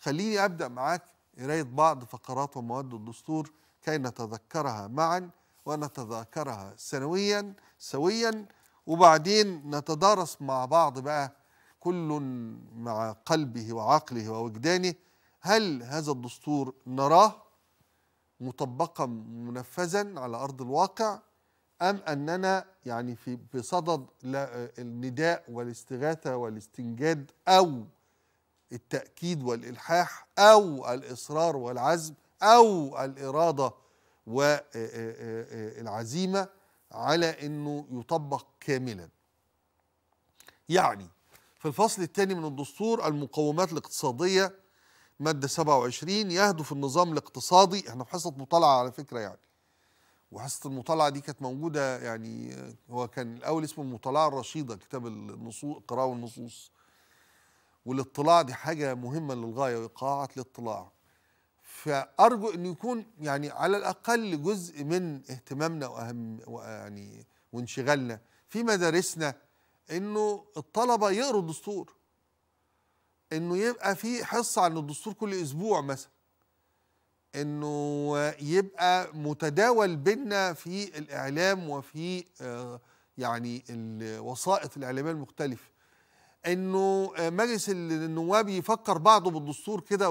خليني أبدأ معاك قراية بعض فقرات ومواد الدستور كي نتذكرها معا ونتذاكرها سنويا سويا وبعدين نتدارس مع بعض بقى كل مع قلبه وعقله ووجدانه هل هذا الدستور نراه مطبقا منفذا على أرض الواقع أم أننا يعني في بصدد النداء والاستغاثة والاستنجاد أو التأكيد والإلحاح أو الإصرار والعزم أو الإرادة والعزيمة آه، آه، آه، على أنه يطبق كاملا يعني في الفصل الثاني من الدستور المقومات الاقتصادية مادة 27 يهدف النظام الاقتصادي احنا في حصة مطالعة على فكرة يعني وحصة المطالعة دي كانت موجودة يعني هو كان الأول اسمه المطالعة الرشيدة كتاب النصوص قراءة النصوص والاطلاع دي حاجه مهمه للغايه وقاعه الاطلاع فارجو ان يكون يعني على الاقل جزء من اهتمامنا واهم يعني وانشغالنا في مدارسنا انه الطلبه يقروا الدستور انه يبقى في حصه عن الدستور كل اسبوع مثلا انه يبقى متداول بينا في الاعلام وفي آه، يعني الوسائط الاعلاميه المختلفه انه آه، مجلس النواب يفكر بعضه بالدستور كده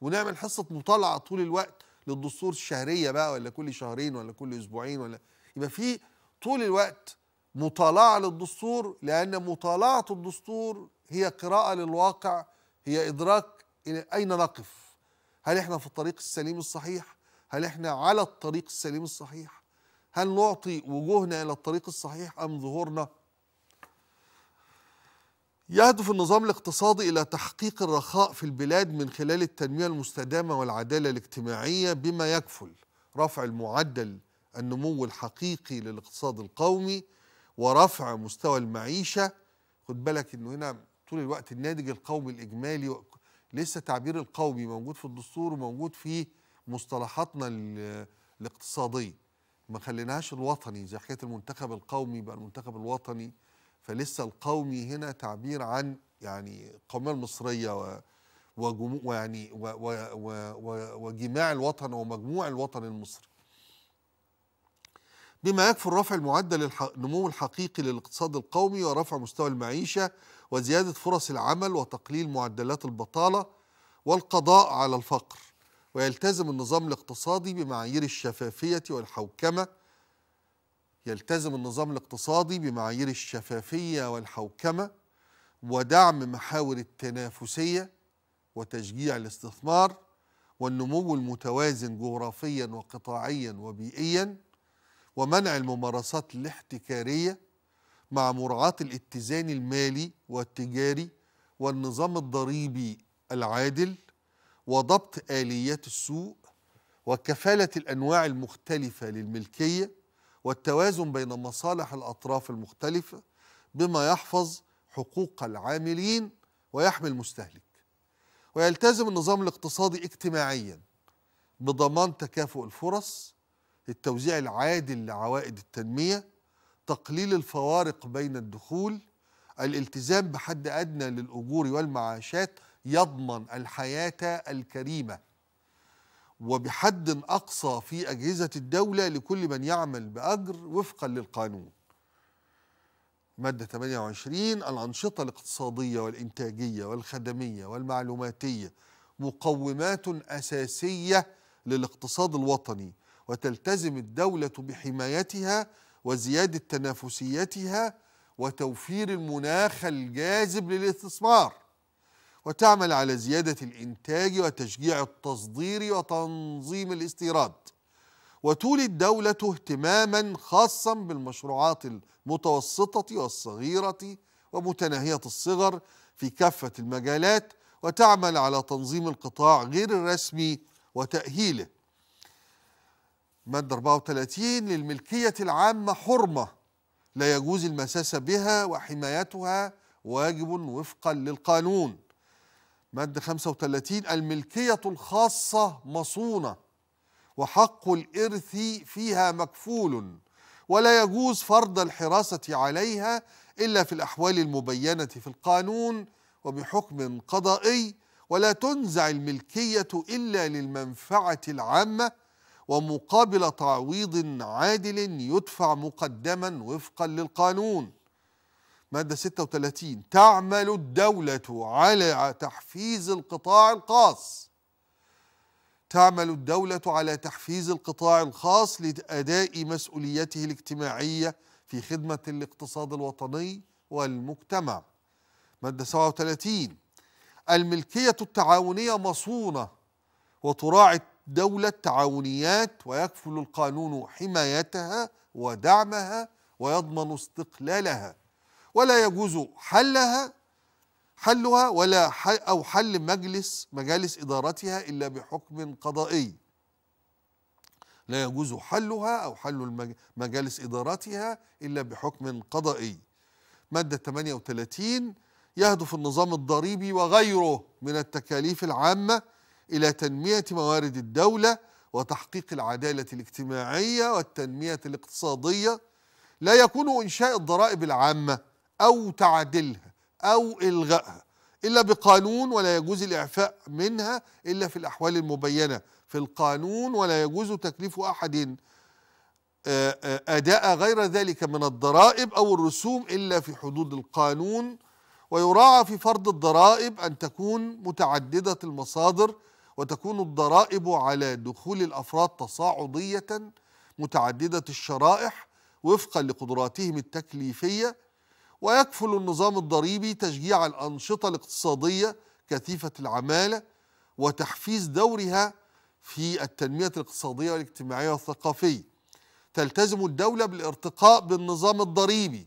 ونعمل حصه مطالعه طول الوقت للدستور الشهريه بقى ولا كل شهرين ولا كل اسبوعين ولا يبقى في طول الوقت مطالعه للدستور لان مطالعه الدستور هي قراءه للواقع هي ادراك الى اين نقف هل احنا في الطريق السليم الصحيح هل احنا على الطريق السليم الصحيح هل نعطي وجوهنا الى الطريق الصحيح ام ظهورنا يهدف النظام الاقتصادي إلى تحقيق الرخاء في البلاد من خلال التنمية المستدامة والعدالة الاجتماعية بما يكفل رفع المعدل النمو الحقيقي للاقتصاد القومي ورفع مستوى المعيشة خد بالك إنه هنا طول الوقت الناتج القومي الإجمالي لسه تعبير القومي موجود في الدستور وموجود في مصطلحاتنا الاقتصادية ما خليناهاش الوطني زي حكاية المنتخب القومي بقى المنتخب الوطني فلسه القومي هنا تعبير عن يعني القوميه المصريه و وجمو ويعني وجماع الوطن ومجموع الوطن المصري بما يكفي رفع المعدل النمو الحقيقي للاقتصاد القومي ورفع مستوى المعيشة وزيادة فرص العمل وتقليل معدلات البطالة والقضاء على الفقر ويلتزم النظام الاقتصادي بمعايير الشفافية والحوكمة يلتزم النظام الاقتصادي بمعايير الشفافية والحوكمة ودعم محاور التنافسية وتشجيع الاستثمار والنمو المتوازن جغرافيا وقطاعيا وبيئيا ومنع الممارسات الاحتكارية مع مراعاة الاتزان المالي والتجاري والنظام الضريبي العادل وضبط آليات السوق وكفالة الأنواع المختلفة للملكية والتوازن بين مصالح الأطراف المختلفة بما يحفظ حقوق العاملين ويحمي المستهلك ويلتزم النظام الاقتصادي اجتماعيا بضمان تكافؤ الفرص التوزيع العادل لعوائد التنمية تقليل الفوارق بين الدخول الالتزام بحد أدنى للأجور والمعاشات يضمن الحياة الكريمة وبحد أقصى في أجهزة الدولة لكل من يعمل بأجر وفقا للقانون مادة 28 الأنشطة الاقتصادية والإنتاجية والخدمية والمعلوماتية مقومات أساسية للاقتصاد الوطني وتلتزم الدولة بحمايتها وزيادة تنافسيتها وتوفير المناخ الجاذب للاستثمار وتعمل على زيادة الإنتاج وتشجيع التصدير وتنظيم الاستيراد وتولي الدولة اهتماما خاصا بالمشروعات المتوسطة والصغيرة ومتناهية الصغر في كافة المجالات وتعمل على تنظيم القطاع غير الرسمي وتأهيله مادة 34 للملكية العامة حرمة لا يجوز المساس بها وحمايتها واجب وفقا للقانون مادة 35 الملكية الخاصة مصونة وحق الإرث فيها مكفول ولا يجوز فرض الحراسة عليها إلا في الأحوال المبينة في القانون وبحكم قضائي ولا تنزع الملكية إلا للمنفعة العامة ومقابل تعويض عادل يدفع مقدما وفقا للقانون مادة 36 تعمل الدولة على تحفيز القطاع الخاص تعمل الدولة على تحفيز القطاع الخاص لأداء مسؤوليته الاجتماعية في خدمة الاقتصاد الوطني والمجتمع مادة 37 الملكية التعاونية مصونة وتراعي الدولة التعاونيات ويكفل القانون حمايتها ودعمها ويضمن استقلالها ولا يجوز حلها حلها ولا حل أو حل مجلس مجالس إدارتها إلا بحكم قضائي لا يجوز حلها أو حل مجالس إدارتها إلا بحكم قضائي مادة 38 يهدف النظام الضريبي وغيره من التكاليف العامة إلى تنمية موارد الدولة وتحقيق العدالة الاجتماعية والتنمية الاقتصادية لا يكون إنشاء الضرائب العامة أو تعديلها أو إلغائها إلا بقانون ولا يجوز الإعفاء منها إلا في الأحوال المبينة في القانون ولا يجوز تكليف أحد آه، آه، أداء غير ذلك من الضرائب أو الرسوم إلا في حدود القانون ويراعى في فرض الضرائب أن تكون متعددة المصادر وتكون الضرائب على دخول الأفراد تصاعدية متعددة الشرائح وفقا لقدراتهم التكليفية ويكفل النظام الضريبي تشجيع الأنشطة الاقتصادية كثيفة العمالة وتحفيز دورها في التنمية الاقتصادية والاجتماعية والثقافية تلتزم الدولة بالارتقاء بالنظام الضريبي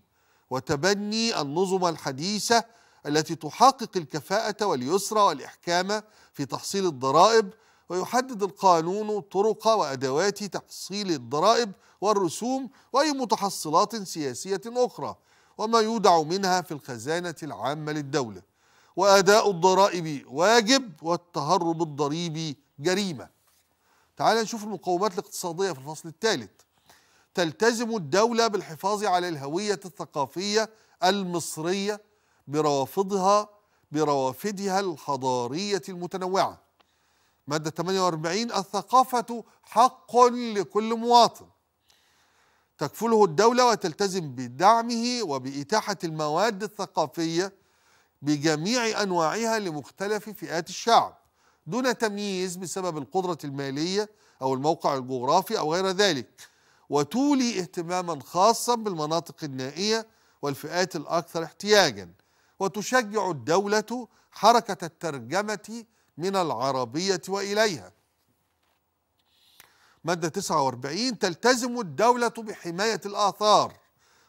وتبني النظم الحديثة التي تحقق الكفاءة واليسر والإحكام في تحصيل الضرائب ويحدد القانون طرق وأدوات تحصيل الضرائب والرسوم وأي متحصلات سياسية أخرى وما يودع منها في الخزانة العامة للدولة وأداء الضرائب واجب والتهرب الضريبي جريمة تعال نشوف المقومات الاقتصادية في الفصل الثالث تلتزم الدولة بالحفاظ على الهوية الثقافية المصرية بروافضها بروافدها الحضارية المتنوعة مادة 48 الثقافة حق لكل مواطن تكفله الدولة وتلتزم بدعمه وبإتاحة المواد الثقافية بجميع أنواعها لمختلف فئات الشعب دون تمييز بسبب القدرة المالية أو الموقع الجغرافي أو غير ذلك وتولي اهتماما خاصا بالمناطق النائية والفئات الأكثر احتياجا وتشجع الدولة حركة الترجمة من العربية وإليها مادة 49 تلتزم الدولة بحماية الآثار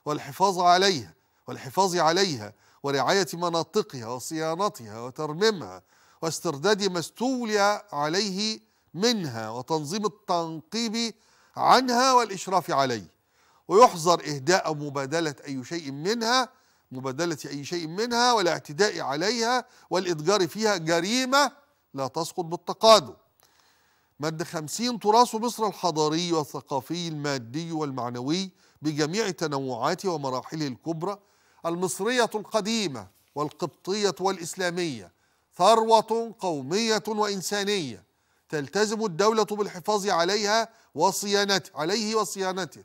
والحفاظ عليها والحفاظ عليها ورعاية مناطقها وصيانتها وترميمها واسترداد ما استولي عليه منها وتنظيم التنقيب عنها والإشراف عليه ويحظر إهداء مبادلة أي شيء منها مبادلة أي شيء منها والاعتداء عليها والإتجار فيها جريمة لا تسقط بالتقادم مد خمسين تراث مصر الحضاري والثقافي المادي والمعنوي بجميع تنوعاته ومراحله الكبرى المصرية القديمة والقبطية والإسلامية ثروة قومية وإنسانية تلتزم الدولة بالحفاظ عليها وصيانته عليه وصيانته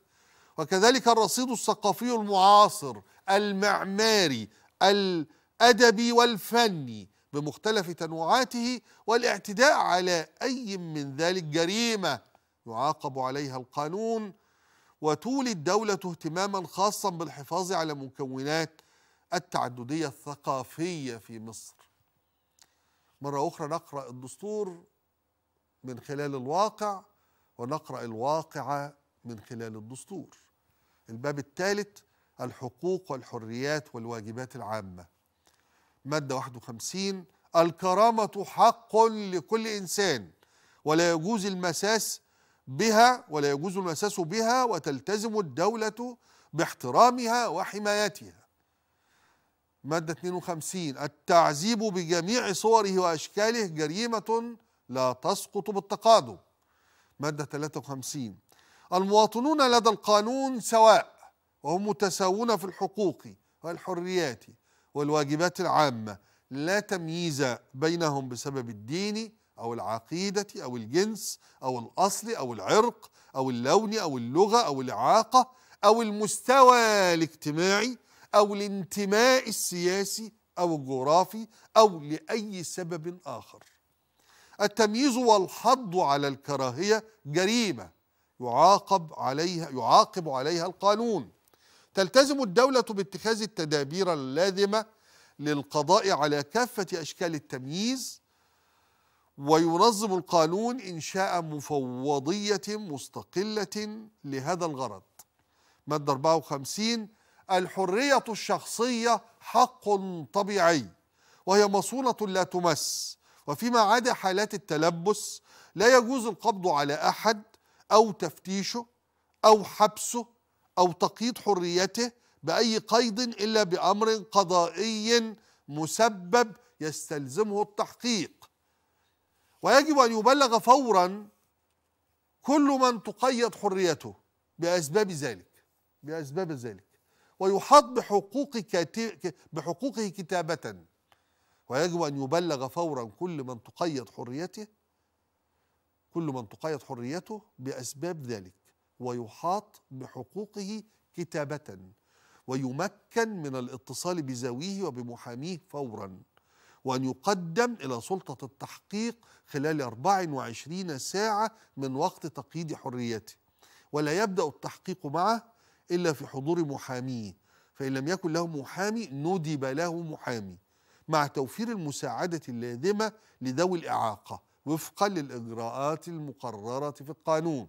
وكذلك الرصيد الثقافي المعاصر المعماري الأدبي والفني بمختلف تنوعاته والاعتداء على أي من ذلك جريمة يعاقب عليها القانون وتولي الدولة اهتماما خاصا بالحفاظ على مكونات التعددية الثقافية في مصر مرة أخرى نقرأ الدستور من خلال الواقع ونقرأ الواقع من خلال الدستور الباب الثالث الحقوق والحريات والواجبات العامه مادة 51 الكرامة حق لكل إنسان ولا يجوز المساس بها ولا يجوز المساس بها وتلتزم الدولة باحترامها وحمايتها مادة 52 التعذيب بجميع صوره وأشكاله جريمة لا تسقط بالتقادم مادة 53 المواطنون لدى القانون سواء وهم متساوون في الحقوق والحريات والواجبات العامة لا تمييز بينهم بسبب الدين أو العقيدة أو الجنس أو الأصل أو العرق أو اللون أو اللغة أو الإعاقة أو المستوى الاجتماعي أو الانتماء السياسي أو الجغرافي أو لأي سبب آخر التمييز والحض على الكراهية جريمة يعاقب عليها يعاقب عليها القانون تلتزم الدولة باتخاذ التدابير اللازمة للقضاء على كافة أشكال التمييز وينظم القانون إنشاء مفوضية مستقلة لهذا الغرض مادة 54 الحرية الشخصية حق طبيعي وهي مصونة لا تمس وفيما عدا حالات التلبس لا يجوز القبض على أحد أو تفتيشه أو حبسه أو تقييد حريته بأي قيد إلا بأمر قضائي مسبب يستلزمه التحقيق ويجب أن يبلغ فورا كل من تقيد حريته بأسباب ذلك بأسباب ذلك ويحاط بحقوق بحقوقه كتابة ويجب أن يبلغ فورا كل من تقيد حريته كل من تقيد حريته بأسباب ذلك ويحاط بحقوقه كتابة ويمكن من الاتصال بزويه وبمحاميه فورا وأن يقدم إلى سلطة التحقيق خلال 24 ساعة من وقت تقييد حريته ولا يبدأ التحقيق معه إلا في حضور محاميه فإن لم يكن له محامي ندب له محامي مع توفير المساعدة اللازمة لذوي الإعاقة وفقا للإجراءات المقررة في القانون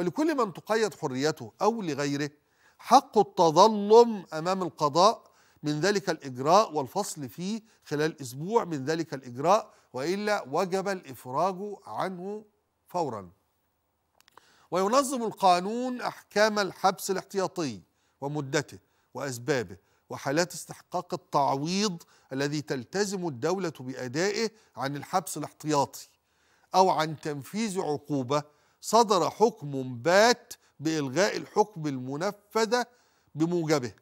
ولكل من تقيد حريته أو لغيره حق التظلم أمام القضاء من ذلك الإجراء والفصل فيه خلال أسبوع من ذلك الإجراء وإلا وجب الإفراج عنه فورا وينظم القانون أحكام الحبس الاحتياطي ومدته وأسبابه وحالات استحقاق التعويض الذي تلتزم الدولة بأدائه عن الحبس الاحتياطي أو عن تنفيذ عقوبة صدر حكم بات بإلغاء الحكم المنفذ بموجبه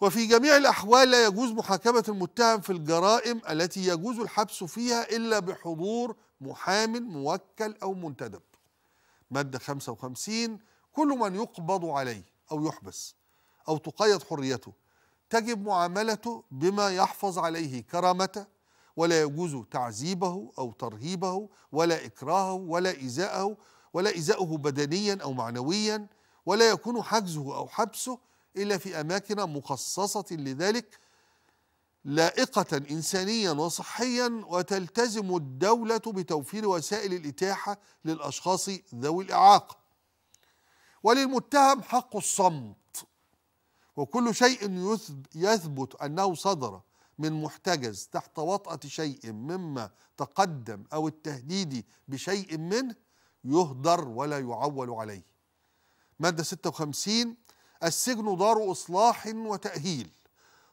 وفي جميع الأحوال لا يجوز محاكمة المتهم في الجرائم التي يجوز الحبس فيها إلا بحضور محام موكل أو منتدب مادة 55 كل من يقبض عليه أو يحبس أو تقيد حريته تجب معاملته بما يحفظ عليه كرامته ولا يجوز تعذيبه أو ترهيبه ولا إكراهه ولا إيذاءه ولا إيذاؤه بدنيا أو معنويا ولا يكون حجزه أو حبسه إلا في أماكن مخصصة لذلك لائقة إنسانيا وصحيا وتلتزم الدولة بتوفير وسائل الإتاحة للأشخاص ذوي الإعاقة وللمتهم حق الصمت وكل شيء يثبت أنه صدر من محتجز تحت وطأة شيء مما تقدم أو التهديد بشيء منه يهدر ولا يعول عليه مادة 56 السجن دار إصلاح وتأهيل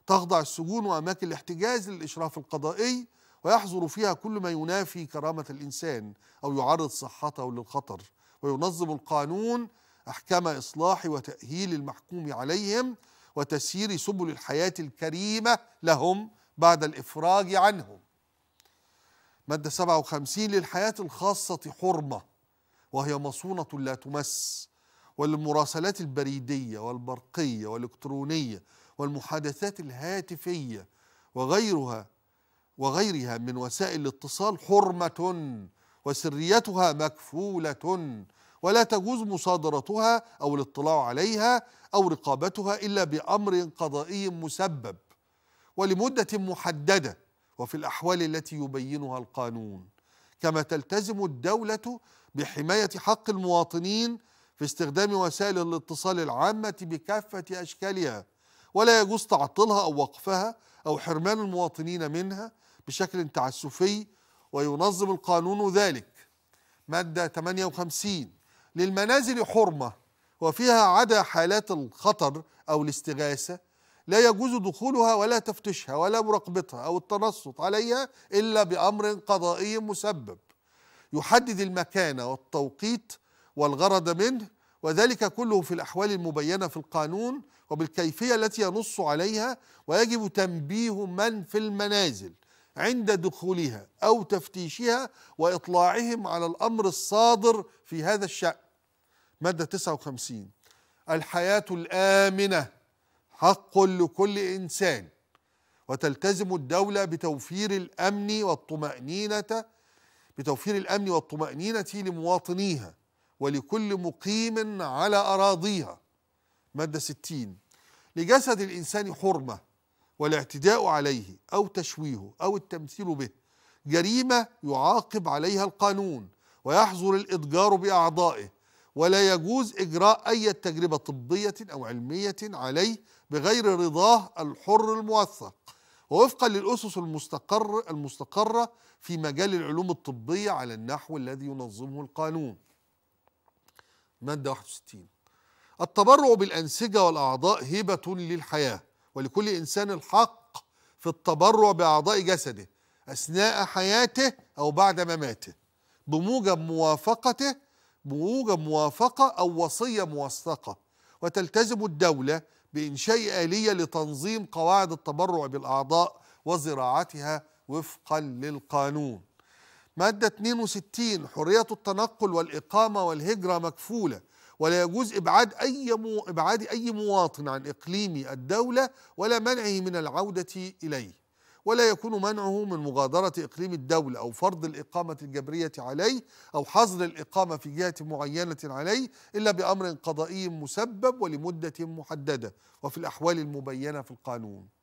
تخضع السجون وأماكن الاحتجاز للإشراف القضائي ويحظر فيها كل ما ينافي كرامة الإنسان أو يعرض صحته للخطر وينظم القانون أحكام إصلاح وتأهيل المحكوم عليهم وتسيير سبل الحياة الكريمة لهم بعد الإفراج عنهم مادة 57 للحياة الخاصة حرمة وهي مصونة لا تمس والمراسلات البريدية والبرقية والإلكترونية والمحادثات الهاتفية وغيرها وغيرها من وسائل الاتصال حرمة وسريتها مكفولة ولا تجوز مصادرتها أو الاطلاع عليها أو رقابتها إلا بأمر قضائي مسبب ولمدة محددة وفي الأحوال التي يبينها القانون كما تلتزم الدولة بحماية حق المواطنين في استخدام وسائل الاتصال العامة بكافة أشكالها ولا يجوز تعطيلها أو وقفها أو حرمان المواطنين منها بشكل تعسفي وينظم القانون ذلك مادة 58 للمنازل حرمة وفيها عدا حالات الخطر أو الاستغاثة لا يجوز دخولها ولا تفتشها ولا مراقبتها أو التنصت عليها إلا بأمر قضائي مسبب يحدد المكان والتوقيت والغرض منه وذلك كله في الأحوال المبينة في القانون وبالكيفية التي ينص عليها ويجب تنبيه من في المنازل عند دخولها أو تفتيشها وإطلاعهم على الأمر الصادر في هذا الشأن مادة 59 الحياة الآمنة حق لكل انسان وتلتزم الدوله بتوفير الامن والطمانينه بتوفير الامن والطمانينه لمواطنيها ولكل مقيم على اراضيها ماده 60 لجسد الانسان حرمه والاعتداء عليه او تشويهه او التمثيل به جريمه يعاقب عليها القانون ويحظر الاتجار باعضائه ولا يجوز اجراء اي تجربه طبيه او علميه عليه بغير رضاه الحر الموثق ووفقا للأسس المستقر المستقرة في مجال العلوم الطبية على النحو الذي ينظمه القانون مادة 61 التبرع بالأنسجة والأعضاء هبة للحياة ولكل إنسان الحق في التبرع بأعضاء جسده أثناء حياته أو بعد مماته بموجب موافقته بموجب موافقة أو وصية موثقة وتلتزم الدولة بإنشاء آلية لتنظيم قواعد التبرع بالأعضاء وزراعتها وفقا للقانون مادة 62 حرية التنقل والإقامة والهجرة مكفولة ولا يجوز إبعاد أي مو إبعاد أي مواطن عن إقليم الدولة ولا منعه من العودة إليه ولا يكون منعه من مغادرة إقليم الدولة أو فرض الإقامة الجبرية عليه أو حظر الإقامة في جهة معينة عليه إلا بأمر قضائي مسبب ولمدة محددة وفي الأحوال المبينة في القانون